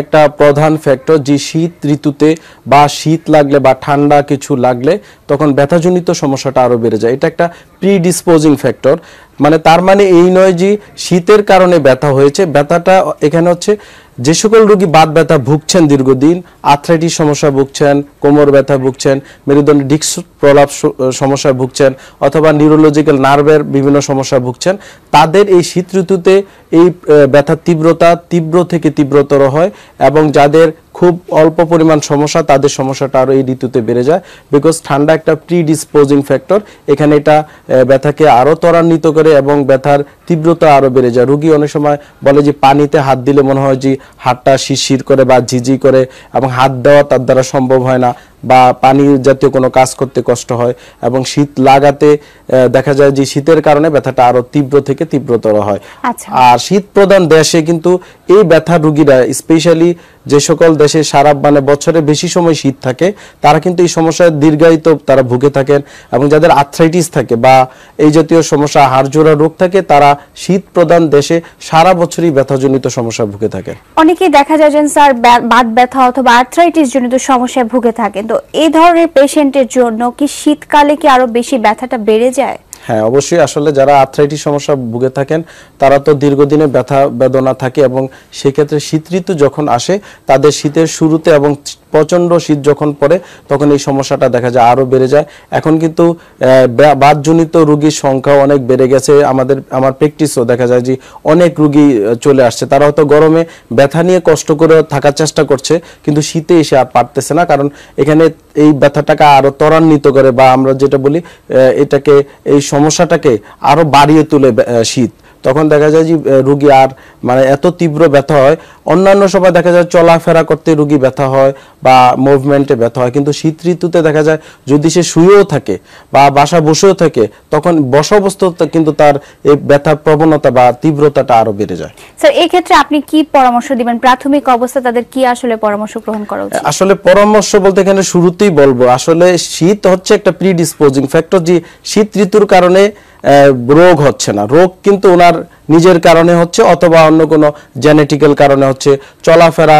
একটা প্রধান ফ্যাক্টর যে শীত ঋতুতে বা শীত লাগলে বা ঠান্ডা কিছু লাগলে তখন ব্যথাজনিত সমস্যাটা আরও বেড়ে যায় এটা একটা প্রিডিসপোজিং ফ্যাক্টর মানে তার মানে এই নয় যে শীতের কারণে ব্যথা হয়েছে ব্যথাটা এখানে হচ্ছে যে সকল রোগী বাত ব্যথা ভুগছেন দীর্ঘদিন আথরাইটিস সমস্যা ভুগছেন কোমর ব্যথা ভুগছেন মেরুদণ্ড ডিক্স প্রলাপ সমস্যা ভুগছেন অথবা নিউরোলজিক্যাল নার্ভের বিভিন্ন সমস্যা ভুগছেন তাদের এই শীত ঋতুতে এই ব্যথার তীব্রতা তীব্র থেকে তীব্রতর হয় এবং যাদের খুব অল্প পরিমাণ সমস্যা তাদের সমস্যাটা আরও এই ঋতুতে বেড়ে যায় বিকজ ঠান্ডা একটা প্রিডিসপোজিং ফ্যাক্টর এখানে এটা ব্যথাকে আরও ত্বরান্বিত করে এবং ব্যথার তীব্রতা আরও বেড়ে যায় রুগী অনেক সময় বলে যে পানিতে হাত দিলে মনে হয় যে হাতটা শিরশির করে বা ঝিঝি করে এবং হাত দেওয়া তার দ্বারা সম্ভব হয় না বা পানি জাতীয় কোনো কাজ করতে কষ্ট হয় এবং শীত লাগাতে দেখা যায় যে শীতের কারণে ব্যথাটা আরো তীব্র থেকে তীব্রতর হয় আচ্ছা। আর শীত প্রধান দেশে কিন্তু এই ব্যথা রুগীরা স্পেশালি যে সকল দেশে সারা মানে বছরে বেশি সময় শীত থাকে তারা কিন্তু এই সমস্যায় দীর্ঘায়িত তারা ভুগে থাকেন এবং যাদের আর্থ্রাইটিস থাকে বা এই জাতীয় সমস্যা হাড়জোড়া রোগ থাকে তারা শীত প্রধান দেশে সারা বছরই ব্যথাজনিত সমস্যা ভুগে থাকে অনেকেই দেখা যায় যে স্যার বাত ব্যথা অথবা আর্থ্রাইটিস জনিত সমস্যায় ভুগে থাকে তো এই ধরনের পেশেন্টের জন্য কি শীতকালে কি আরো বেশি ব্যথাটা বেড়ে যায় হ্যাঁ অবশ্যই আসলে যারা আর্থ্রাইটিস সমস্যা ভুগে থাকেন তারা তো দীর্ঘদিনে ব্যথা বেদনা থাকে এবং সেক্ষেত্রে শীত ঋতু যখন আসে তাদের শীতের শুরুতে এবং প্রচণ্ড শীত যখন পড়ে তখন এই সমস্যাটা দেখা যায় আরও বেড়ে যায় এখন কিন্তু বাদজনিত রুগীর সংখ্যা অনেক বেড়ে গেছে আমাদের আমার প্র্যাকটিসও দেখা যায় যে অনেক রুগী চলে আসছে তারা হয়তো গরমে ব্যথা নিয়ে কষ্ট করে থাকার চেষ্টা করছে কিন্তু শীতে এসে আর পারতেছে না কারণ এখানে এই ব্যথাটাকে আরও ত্বরান্বিত করে বা আমরা যেটা বলি এটাকে এই সমস্যাটাকে আরও বাড়িয়ে তুলে শীত তখন দেখা যায় যে রুগী আর মানে এত তীব্র ব্যথা হয় অন্যান্য সময় দেখা যায় চলাফেরা করতে রুগী ব্যথা হয় বা মুভমেন্টে ব্যথা হয় কিন্তু শীত ঋতুতে দেখা যায় যদি সে শুয়েও থাকে বা বাসা বসেও থাকে তখন বসবস্ততা কিন্তু তার এই ব্যথার প্রবণতা বা তীব্রতাটা আরো বেড়ে যায় স্যার এই ক্ষেত্রে আপনি কি পরামর্শ দিবেন প্রাথমিক অবস্থা তাদের কি আসলে পরামর্শ গ্রহণ করা উচিত আসলে পরামর্শ বলতে এখানে শুরুতেই বলবো আসলে শীত হচ্ছে একটা প্রিডিসপোজিং ফ্যাক্টর যে শীত ঋতুর কারণে রোগ হচ্ছে না রোগ কিন্তু ওনার নিজের কারণে হচ্ছে অথবা অন্য কোনো জেনেটিক্যাল কারণে হচ্ছে চলাফেরা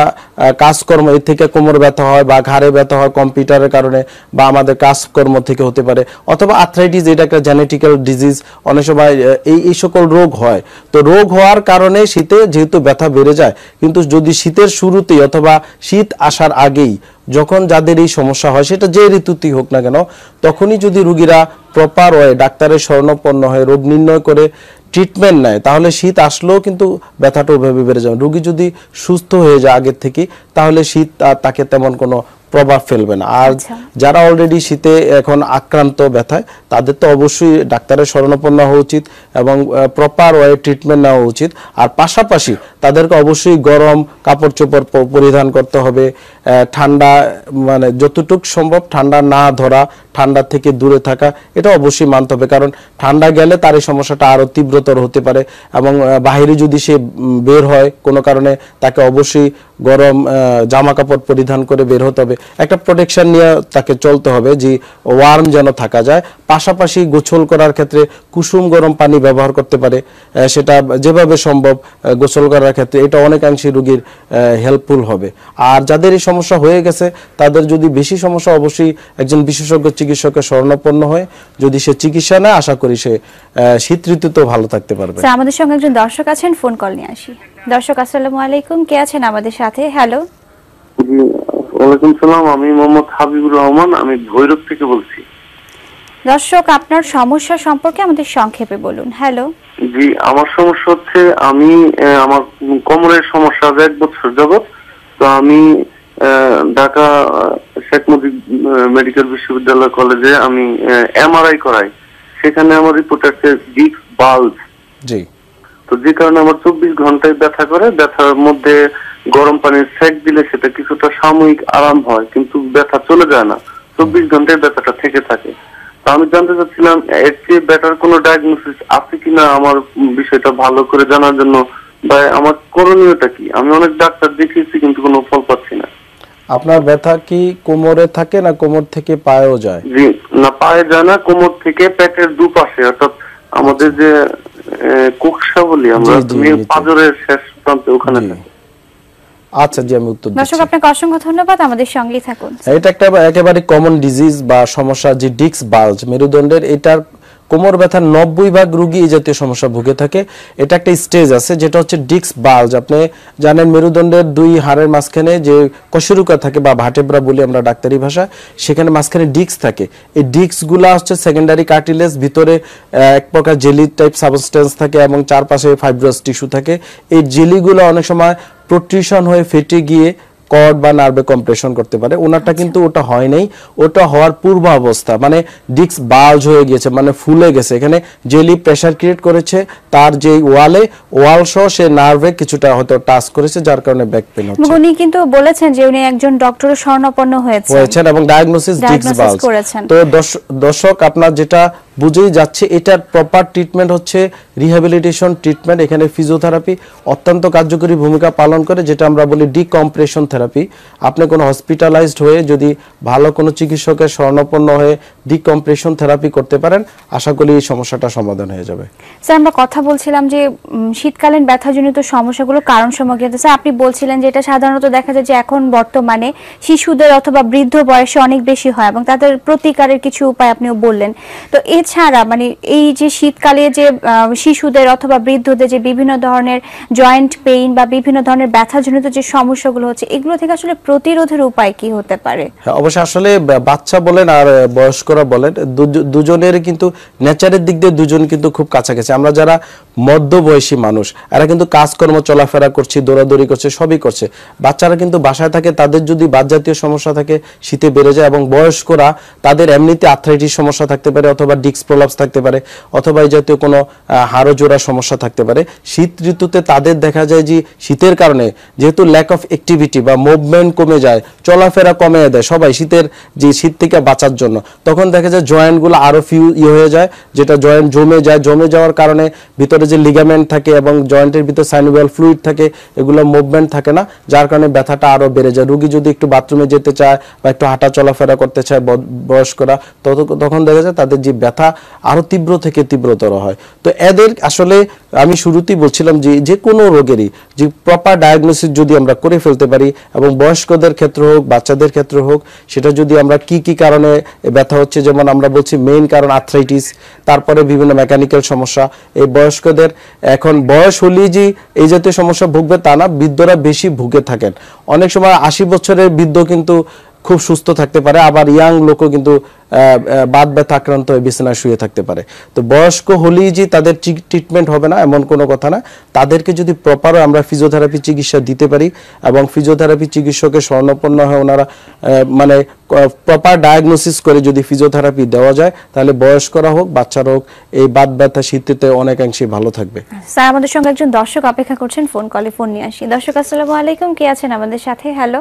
কাজকর্ম এর থেকে কোমর ব্যথা হয় বা ঘাড়ে ব্যথা হয় কম্পিউটারের কারণে বা আমাদের কাজকর্ম থেকে হতে পারে অথবা আর্থ্রাইটিস এটা একটা জেনেটিক্যাল ডিজিজ অনেক সময় এই এই সকল রোগ হয় তো রোগ হওয়ার কারণে শীতে যেহেতু ব্যথা বেড়ে যায় কিন্তু যদি শীতের শুরুতেই অথবা শীত আসার আগেই যখন যাদের এই সমস্যা হয় সেটা যে ঋতুতেই হোক না কেন তখনই যদি রুগীরা প্রপার ওয়ে ডাক্তারের স্বর্ণপন্ন হয় রোগ নির্ণয় করে ট্রিটমেন্ট নেয় তাহলে শীত আসলেও কিন্তু ব্যথাটা ওভাবে বেড়ে যাবে রুগী যদি সুস্থ হয়ে যায় আগের থেকে তাহলে শীত তাকে তেমন কোনো প্রভাব ফেলবে না আর আচ্ছা। যারা অলরেডি শীতে এখন আক্রান্ত ব্যথায় তাদের তো অবশ্যই ডাক্তারের শরণাপন্ন হওয়া উচিত এবং প্রপার ওয়ে ট্রিটমেন্ট নেওয়া উচিত আর পাশাপাশি তাদেরকে অবশ্যই গরম কাপড় চোপড় পরিধান করতে হবে ঠান্ডা মানে যতটুক সম্ভব ঠান্ডা না ধরা ঠান্ডা থেকে দূরে থাকা এটা অবশ্যই মানতে হবে কারণ ঠান্ডা গেলে তার এই সমস্যাটা আরও তীব্রতর হতে পারে এবং বাহিরে যদি সে বের হয় কোনো কারণে তাকে অবশ্যই গরম জামা কাপড় পরিধান করে বের হতে হবে একটা প্রোটেকশন নিয়ে তাকে চলতে হবে যে ওয়ার্ম যেন থাকা যায় পাশাপাশি গোছল করার ক্ষেত্রে কুসুম গরম পানি ব্যবহার করতে পারে সেটা যেভাবে সম্ভব গোছল করার ক্ষেত্রে এটা অনেকাংশে রুগীর হেল্পফুল হবে আর যাদের এই সমস্যা হয়ে গেছে তাদের যদি বেশি সমস্যা অবশ্যই একজন বিশেষজ্ঞ চিকিৎসকের স্বর্ণপন্ন হয় যদি সে চিকিৎসা নেয় আশা করি সে শীত ঋতুতেও ভালো থাকতে পারবে আমাদের সঙ্গে একজন দর্শক আছেন ফোন কল নিয়ে আসি দর্শক আসসালামু আলাইকুম কে আছেন আমাদের সাথে হ্যালো ওয়ালাইকুম সালাম আমি মোহাম্মদ হাবিবুর রহমান আমি ভৈরব থেকে বলছি দর্শক আপনার সমস্যা সম্পর্কে আমাদের সংক্ষেপে বলুন হ্যালো জি আমার সমস্যা হচ্ছে আমি আমার কোমরের সমস্যা আছে এক বছর যাবৎ তো আমি ঢাকা শেখ মুজিব মেডিকেল বিশ্ববিদ্যালয় কলেজে আমি এমআরআই করাই সেখানে আমার রিপোর্ট আছে ডিক্স বাল্ব জি তো যে কারণে আমার চব্বিশ ঘন্টায় ব্যথা করে ব্যথার মধ্যে গরম পানির সেক দিলে সেটা কিছুটা সাময়িক আরাম হয় কিন্তু ব্যথা চলে যায় না চব্বিশ ঘন্টায় ব্যথাটা থেকে থাকে তো আমি জানতে চাচ্ছিলাম এর চেয়ে ব্যাটার কোনো ডায়াগনোসিস আছে কিনা আমার বিষয়টা ভালো করে জানার জন্য বা আমার করণীয়টা কি আমি অনেক ডাক্তার দেখিয়েছি কিন্তু কোনো ফল পাচ্ছি না আপনার ব্যথা কি কোমরে থাকে না কোমর থেকে পায়েও যায় জি না পায়ে যায় না কোমর থেকে পেটের দুপাশে অর্থাৎ আমাদের যে কুকসা আচ্ছা জি আমি উত্তর দর্শক আপনাকে অসংখ্য ধন্যবাদ আমাদের সঙ্গেই থাকুন হ্যাঁ, এটা একটা একেবারে কমন ডিজিজ বা সমস্যা যে ডিক্স বাল্জ মেরুদণ্ডের এটার কোমর ব্যথার নব্বই ভাগ রুগী এই জাতীয় সমস্যা ভুগে থাকে এটা একটা স্টেজ আছে যেটা হচ্ছে ডিক্স বাল্জ আপনি জানেন মেরুদণ্ডের দুই হাড়ের মাঝখানে যে কশুরুকা থাকে বা ভাটেব্রা বলি আমরা ডাক্তারি ভাষা সেখানে মাঝখানে ডিক্স থাকে এই ডিক্সগুলা হচ্ছে সেকেন্ডারি কার্টিলেস ভিতরে এক প্রকার জেলি টাইপ সাবস্টেন্স থাকে এবং চারপাশে ফাইব্রাস টিস্যু থাকে এই জেলিগুলো অনেক সময় প্রোট্রিশন হয়ে ফেটে গিয়ে কর্ড বা নার্ভে কম্প্রেশন করতে পারে ওনারটা আচ্ছা। কিন্তু ওটা হয় নাই ওটা হওয়ার পূর্ব অবস্থা মানে ডিস্ক বাল্জ হয়ে গিয়েছে মানে ফুলে গেছে এখানে জেলি প্রেশার ক্রিয়েট করেছে তার যে ওয়ালে ওয়াল সহ সে নার্ভে কিছুটা হয়তো টাচ করেছে যার কারণে ব্যাক পেন হচ্ছে উনি কিন্তু বলেছেন যে উনি একজন ডক্টরের শরণাপন্ন হয়েছে হয়েছে এবং ডায়াগনোসিস ডিস্ক বাল্জ তো দর্শক আপনারা যেটা বুঝেই যাচ্ছে এটার প্রপার ট্রিটমেন্ট হচ্ছে রিহ্যাবিলিটেশন ট্রিটমেন্ট এখানে ফিজিওথেরাপি অত্যন্ত কার্যকরী ভূমিকা পালন করে যেটা আমরা বলি ডিকম্প্রেশন থেরাপি আপনি কোনো হসপিটালাইজড হয়ে যদি ভালো কোনো চিকিৎসকের স্বর্ণপন্ন হয়ে ডিকম্প্রেশন থেরাপি করতে পারেন আশা করি এই সমস্যাটা সমাধান হয়ে যাবে স্যার আমরা কথা বলছিলাম যে শীতকালীন ব্যথাজনিত সমস্যাগুলো কারণ সমগ্র স্যার আপনি বলছিলেন যে এটা সাধারণত দেখা যায় যে এখন বর্তমানে শিশুদের অথবা বৃদ্ধ বয়সে অনেক বেশি হয় এবং তাদের প্রতিকারের কিছু উপায় আপনিও বললেন তো এই ছাড়া মানে এই যে শীতকালে যে শিশুদের অথবা বৃদ্ধদের যে বিভিন্ন ধরনের জয়েন্ট পেইন বা বিভিন্ন ধরনের ব্যথাজনিত যে সমস্যাগুলো হচ্ছে এগুলো থেকে আসলে প্রতিরোধের উপায় কি হতে পারে হ্যাঁ, অবশ্য আসলে বাচ্চা বলেন আর বয়স্করা বলেন দুজনের কিন্তু নেচারের দিক দিয়ে দুজন কিন্তু খুব কাছাকাছি আমরা যারা মধ্যবয়সী মানুষ এরা কিন্তু কাজকর্ম চলাফেরা করছে দৌড়াদৌড়ি করছে সবই করছে বাচ্চারা কিন্তু বাসায় থাকে তাদের যদি বাদ জাতীয় সমস্যা থাকে শীতে বেড়ে যায় এবং বয়স্করা তাদের এমনিতে আর্থ্রাইটিস সমস্যা থাকতে পারে অথবা ডিক ডিস্ক প্রলাপস থাকতে পারে অথবা এই জাতীয় কোনো হাড় জোড়া সমস্যা থাকতে পারে শীত ঋতুতে তাদের দেখা যায় যে শীতের কারণে যেহেতু ল্যাক অফ অ্যাক্টিভিটি বা মুভমেন্ট কমে যায় চলাফেরা কমে দেয় সবাই শীতের যে শীত থেকে বাঁচার জন্য তখন দেখা যায় জয়েন্টগুলো আরও ফিউ ইয়ে হয়ে যায় যেটা জয়েন্ট জমে যায় জমে যাওয়ার কারণে ভিতরে যে লিগামেন্ট থাকে এবং জয়েন্টের ভিতরে সাইনোভিয়াল ফ্লুইড থাকে এগুলো মুভমেন্ট থাকে না যার কারণে ব্যথাটা আরও বেড়ে যায় রুগী যদি একটু বাথরুমে যেতে চায় বা একটু হাঁটা চলাফেরা করতে চায় বয়স্করা তখন দেখা যায় তাদের যে ব্যথা ব্যথা আরো তীব্র থেকে তীব্রতর হয় তো এদের আসলে আমি শুরুতেই বলছিলাম যে যে কোনো রোগেরই যে প্রপার ডায়াগনোসিস যদি আমরা করে ফেলতে পারি এবং বয়স্কদের ক্ষেত্রে হোক বাচ্চাদের ক্ষেত্রে হোক সেটা যদি আমরা কি কি কারণে ব্যথা হচ্ছে যেমন আমরা বলছি মেইন কারণ আর্থ্রাইটিস তারপরে বিভিন্ন মেকানিক্যাল সমস্যা এই বয়স্কদের এখন বয়স হলেই যে এই জাতীয় সমস্যা ভুগবে তা না বৃদ্ধরা বেশি ভুগে থাকেন অনেক সময় আশি বছরের বৃদ্ধ কিন্তু খুব সুস্থ থাকতে পারে আবার ইয়াং লোকও কিন্তু বাদ ব্যথা আক্রান্ত হয়ে বিছানায় শুয়ে থাকতে পারে তো বয়স্ক হলেই যে তাদের ট্রিটমেন্ট হবে না এমন কোনো কথা না তাদেরকে যদি প্রপারও আমরা ফিজিওথেরাপি চিকিৎসা দিতে পারি এবং ফিজিওথেরাপি চিকিৎসকের স্বর্ণপন্ন হয় ওনারা মানে প্রপার ডায়াগনোসিস করে যদি ফিজিওথেরাপি দেওয়া যায় তাহলে বয়স্করা হোক বাচ্চারা হোক এই বাদ ব্যথা শীতেতে অনেকাংশে ভালো থাকবে স্যার আমাদের সঙ্গে একজন দর্শক অপেক্ষা করছেন ফোন কলে ফোন নিয়ে আসি দর্শক আসসালামু আলাইকুম কে আছেন আমাদের সাথে হ্যালো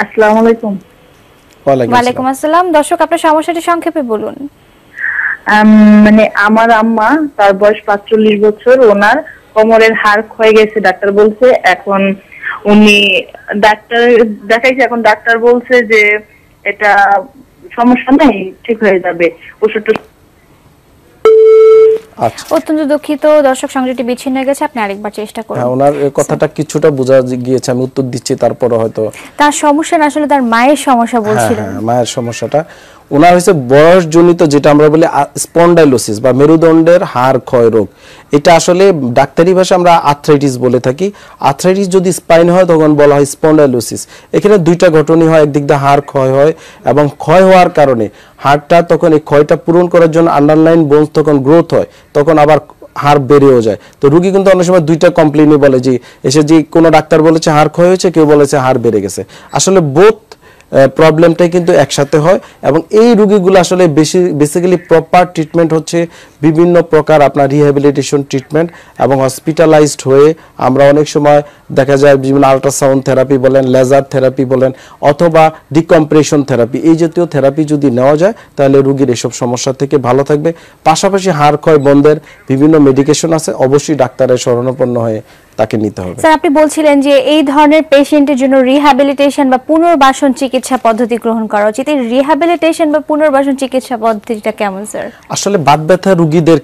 আসসালামু আলাইকুম আলাইকুম আসসালাম দর্শক আপনার সমস্যাটি সংক্ষেপে বলুন মানে আমার আম্মা তার বয়স পাঁচচল্লিশ বছর ওনার কোমরের হাড় ক্ষয়ে গেছে ডাক্তার বলছে এখন উনি ডাক্তার দেখাইছে এখন ডাক্তার বলছে যে এটা সমস্যা নাই ঠিক হয়ে যাবে ওষুধ আচ্ছা। অত্যন্ত দুঃখিত দর্শক সংযোগটি বিচ্ছিন্ন হয়ে গেছে আপনি আরেকবার চেষ্টা করুন হ্যাঁ, ওনার কথাটা আচ্ছা। কিছুটা বোঝা গিয়েছে আমি উত্তর দিচ্ছি তারপরে হয়তো তার সমস্যা আসলে তার মায়ের সমস্যা হ্যাঁ, বলছিলেন হ্যাঁ, মায়ের সমস্যাটা ওনার হচ্ছে বয়সজনিত যেটা আমরা বলি স্পন্ডাইলোসিস বা মেরুদণ্ডের হার ক্ষয় রোগ এটা আসলে ডাক্তারি ভাষা আমরা আর্থ্রাইটিস বলে থাকি আর্থ্রাইটিস যদি স্পাইন হয় তখন বলা হয় স্পন্ডাইলোসিস এখানে দুইটা ঘটনই হয় একদিক দিয়ে হাড় ক্ষয় হয় এবং ক্ষয় হওয়ার কারণে হাড়টা তখন এই ক্ষয়টা পূরণ করার জন্য আন্ডারলাইন বোনস তখন গ্রোথ হয় তখন আবার হাড় বেড়েও যায় তো রুগী কিন্তু অনেক সময় দুইটা কমপ্লেনই বলে যে এসে যে কোনো ডাক্তার বলেছে হাড় ক্ষয় হয়েছে কেউ বলেছে হাড় বেড়ে গেছে আসলে বোধ প্রবলেমটাই কিন্তু একসাথে হয় এবং এই রুগীগুলো আসলে বেশি বেসিক্যালি প্রপার ট্রিটমেন্ট হচ্ছে বিভিন্ন প্রকার আপনার রিহ্যাবিলিটেশন ট্রিটমেন্ট এবং হসপিটালাইজড হয়ে আমরা অনেক সময় দেখা যায় বিভিন্ন আল্ট্রাসাউন্ড থেরাপি বলেন লেজার থেরাপি বলেন অথবা ডিকম্প্রেশন থেরাপি এই জাতীয় থেরাপি যদি নেওয়া যায় তাহলে রুগীর এসব সমস্যা থেকে ভালো থাকবে পাশাপাশি হাড় ক্ষয় বন্ধের বিভিন্ন মেডিকেশন আছে অবশ্যই ডাক্তারের শরণাপন্ন হয়ে তাকে নিতে হবে স্যার আপনি বলছিলেন যে এই ধরনের পেশেন্টের জন্য রিহ্যাবিলিটেশন বা পুনর্বাসন চিকিৎসা পদ্ধতি গ্রহণ করা উচিত এই রিহ্যাবিলিটেশন বা পুনর্বাসন চিকিৎসা পদ্ধতিটা কেমন স্যার আসলে বাত ব্যথা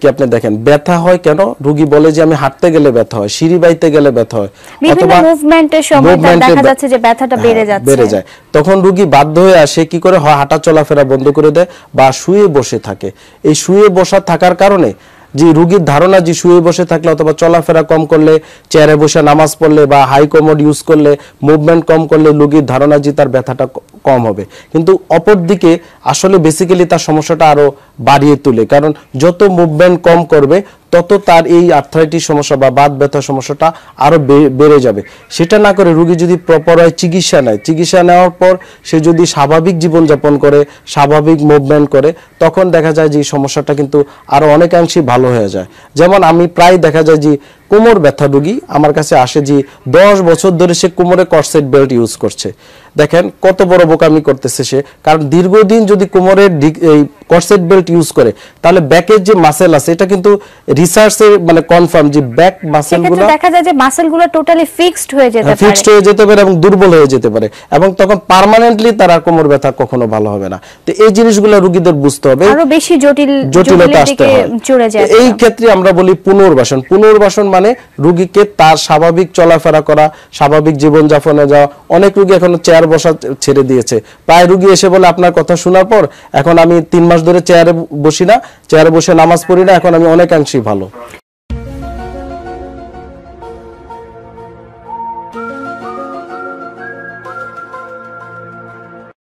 কি আপনি দেখেন ব্যথা হয় কেন রোগী বলে যে আমি হাঁটতে গেলে ব্যথা হয় সিঁড়ি বাইতে গেলে ব্যথা হয় অথবা মুভমেন্টের সময় দেখা যাচ্ছে যে ব্যথাটা হ্যাঁ, বেড়ে যাচ্ছে বেড়ে যায় তখন রোগী বাধ্য হয়ে আসে কি করে হয় হাঁটা চলাফেরা বন্ধ করে দেয় বা শুয়ে বসে থাকে এই শুয়ে বসা থাকার কারণে যে রুগীর ধারণা যে শুয়ে বসে থাকলে অথবা চলাফেরা কম করলে চেয়ারে বসে নামাজ পড়লে বা হাই কমোড ইউজ করলে মুভমেন্ট কম করলে রুগীর ধারণা যে তার ব্যথাটা কম হবে কিন্তু অপর দিকে আসলে বেসিক্যালি তার সমস্যাটা আরও বাড়িয়ে তোলে কারণ যত মুভমেন্ট কম করবে তত তার এই আর্থারাইটিস সমস্যা বা বাদ ব্যথা সমস্যাটা আরও বেড়ে যাবে সেটা না করে রুগী যদি প্রপার হয় চিকিৎসা নেয় চিকিৎসা নেওয়ার পর সে যদি স্বাভাবিক জীবনযাপন করে স্বাভাবিক মুভমেন্ট করে তখন দেখা যায় যে সমস্যাটা কিন্তু আরও অনেকাংশেই ভালো হয়ে যায় যেমন আমি প্রায় দেখা যায় যে কোমর ব্যথা রুগী আমার কাছে আসে যে দশ বছর ধরে সে কোমরে কর্সেট বেল্ট ইউজ করছে দেখেন কত বড় বোকামি করতেছে সে কারণ দীর্ঘদিন যদি কোমরের এই কর্সেট বেল্ট ইউজ করে তাহলে ব্যাকের যে মাসেল আছে এটা কিন্তু রিসার্চে মানে কনফার্ম যে ব্যাক মাসেলগুলো দেখা যায় যে মাসেলগুলো টোটালি ফিক্সড হয়ে যেতে হ্যাঁ, পারে ফিক্সড হয়ে যেতে পারে এবং দুর্বল হয়ে যেতে পারে এবং তখন পার্মানেন্টলি তারা কোমর ব্যথা কখনো ভালো হবে না তো এই জিনিসগুলো রোগীদের বুঝতে হবে আরো বেশি জটিল জটিলতা আসতে হয় এই ক্ষেত্রে আমরা বলি পুনর্বাসন পুনর্বাসন মানে রুগীকে তার স্বাভাবিক চলাফেরা করা স্বাভাবিক জীবনযাপনে যাওয়া অনেক রুগী এখন চেয়ার বসা ছেড়ে দিয়েছে প্রায় রুগী এসে বলে আপনার কথা শোনার পর এখন আমি তিন মাস ধরে চেয়ারে বসি না চেয়ারে বসে নামাজ পড়ি না এখন আমি অনেকাংশেই ভালো